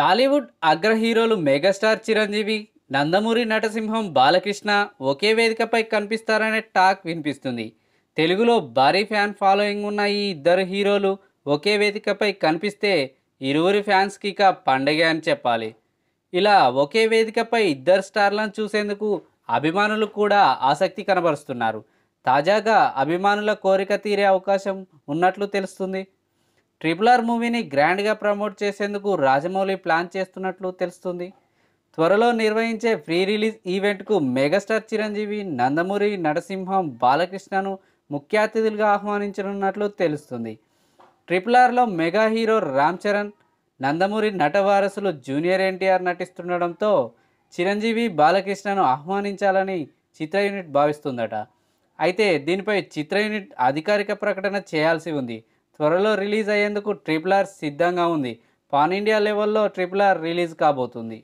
టాలీవుడ్ అగ్ర హీరోలు మెగాస్టార్ చిరంజీవి నందమూరి నటసింహం బాలకృష్ణ ఒకే వేదికపై కనిపిస్తారనే టాక్ వినిపిస్తుంది తెలుగులో భారీ ఫ్యాన్ ఫాలోయింగ్ ఉన్న ఈ ఇద్దరు హీరోలు ఒకే వేదికపై కనిపిస్తే ఇరువురి ఫ్యాన్స్కి ఇక పండగే అని చెప్పాలి ఇలా ఒకే వేదికపై ఇద్దరు స్టార్లను చూసేందుకు అభిమానులు కూడా ఆసక్తి కనబరుస్తున్నారు తాజాగా అభిమానుల కోరిక తీరే అవకాశం ఉన్నట్లు తెలుస్తుంది ట్రిపుల్ ఆర్ మూవీని గ్రాండ్గా ప్రమోట్ చేసేందుకు రాజమౌళి ప్లాన్ చేస్తున్నట్లు తెలుస్తుంది త్వరలో నిర్వహించే ఫ్రీ రిలీజ్ ఈవెంట్కు మెగాస్టార్ చిరంజీవి నందమూరి నరసింహం బాలకృష్ణను ముఖ్య అతిథులుగా ఆహ్వానించనున్నట్లు తెలుస్తుంది ట్రిపుల్ ఆర్లో మెగా హీరో రామ్ చరణ్ నందమూరి వారసులు జూనియర్ ఎన్టీఆర్ నటిస్తుండడంతో చిరంజీవి బాలకృష్ణను ఆహ్వానించాలని చిత్ర యూనిట్ భావిస్తుందట అయితే దీనిపై చిత్ర యూనిట్ అధికారిక ప్రకటన చేయాల్సి ఉంది త్వరలో రిలీజ్ అయ్యేందుకు ట్రిపుల్ ఆర్ సిద్ధంగా ఉంది పాన్ ఇండియా లెవెల్లో ట్రిపుల్ ఆర్ రిలీజ్ కాబోతుంది